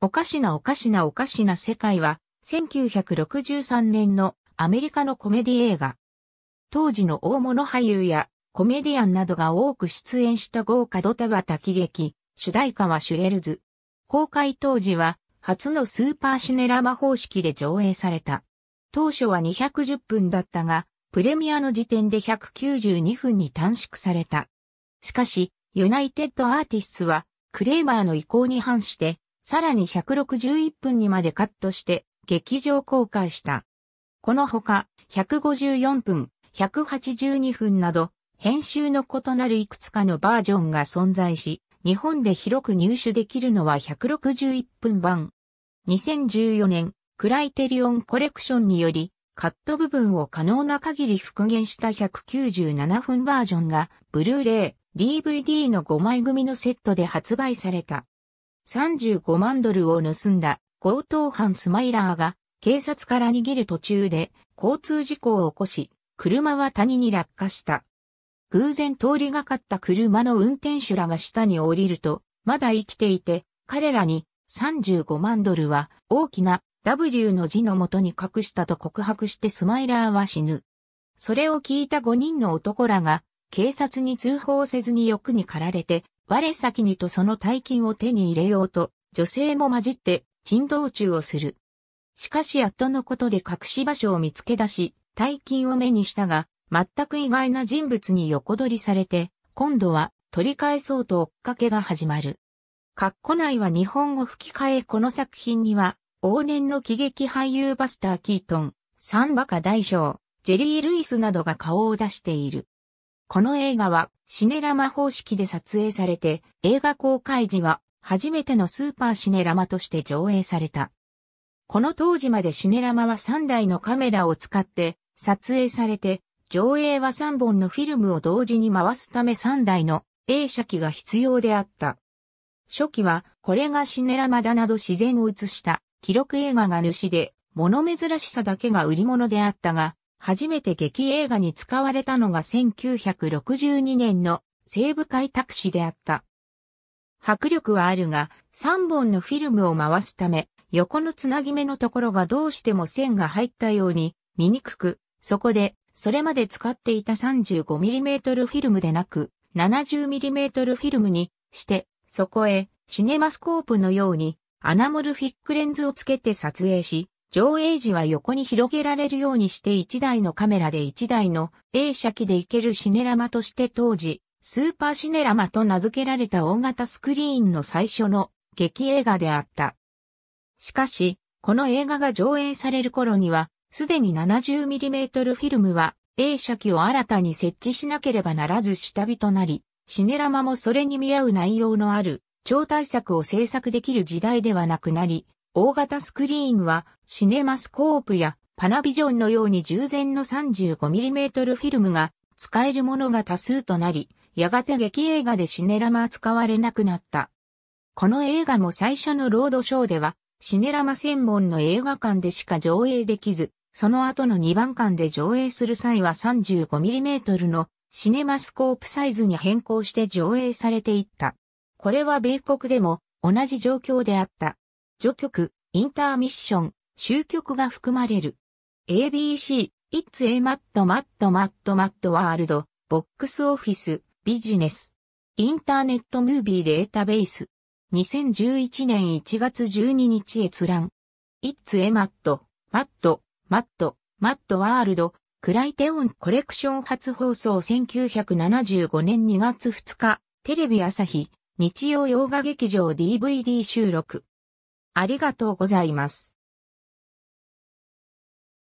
おかしなおかしなおかしな世界は、1963年のアメリカのコメディ映画。当時の大物俳優やコメディアンなどが多く出演した豪華ドタバタ喜劇、主題歌はシュレルズ。公開当時は、初のスーパーシネラマ方式で上映された。当初は210分だったが、プレミアの時点で192分に短縮された。しかし、ユナイテッドアーティスツは、クレーマーの意向に反して、さらに161分にまでカットして、劇場公開した。このほか、154分、182分など、編集の異なるいくつかのバージョンが存在し、日本で広く入手できるのは161分版。2014年、クライテリオンコレクションにより、カット部分を可能な限り復元した197分バージョンが、ブルーレイ、DVD の5枚組のセットで発売された。35万ドルを盗んだ強盗犯スマイラーが警察から逃げる途中で交通事故を起こし、車は谷に落下した。偶然通りがかった車の運転手らが下に降りると、まだ生きていて、彼らに35万ドルは大きな W の字のもとに隠したと告白してスマイラーは死ぬ。それを聞いた5人の男らが警察に通報せずに欲に駆られて我先にとその大金を手に入れようと、女性も混じって、珍道中をする。しかしやっとのことで隠し場所を見つけ出し、大金を目にしたが、全く意外な人物に横取りされて、今度は取り返そうと追っかけが始まる。括弧内は日本語吹き替えこの作品には、往年の喜劇俳優バスター・キートン、サンバカ大将、ジェリー・ルイスなどが顔を出している。この映画はシネラマ方式で撮影されて、映画公開時は初めてのスーパーシネラマとして上映された。この当時までシネラマは3台のカメラを使って撮影されて、上映は3本のフィルムを同時に回すため3台の映写機が必要であった。初期はこれがシネラマだなど自然を映した記録映画が主で、物珍しさだけが売り物であったが、初めて劇映画に使われたのが1962年の西部開拓誌であった。迫力はあるが、3本のフィルムを回すため、横のつなぎ目のところがどうしても線が入ったように見にくく、そこで、それまで使っていた 35mm フィルムでなく、70mm フィルムにして、そこへシネマスコープのようにアナモルフィックレンズをつけて撮影し、上映時は横に広げられるようにして1台のカメラで1台の映写機で行けるシネラマとして当時、スーパーシネラマと名付けられた大型スクリーンの最初の劇映画であった。しかし、この映画が上映される頃には、すでに 70mm フィルムは映写機を新たに設置しなければならず下火となり、シネラマもそれに見合う内容のある超大作を制作できる時代ではなくなり、大型スクリーンはシネマスコープやパナビジョンのように従前の 35mm フィルムが使えるものが多数となり、やがて劇映画でシネラマは使われなくなった。この映画も最初のロードショーでは、シネラマ専門の映画館でしか上映できず、その後の2番館で上映する際は 35mm のシネマスコープサイズに変更して上映されていった。これは米国でも同じ状況であった。序曲、インターミッション、終曲が含まれる。ABC、It's a Mad Mad Mad Mad World、ボックスオフィス、ビジネス。インターネットムービーデータベース。2011年1月12日閲覧。It's a Mad Mad Mad Mad World、クライテオンコレクション初放送1975年2月2日、テレビ朝日、日曜洋画劇場 DVD 収録。ありがとうございます。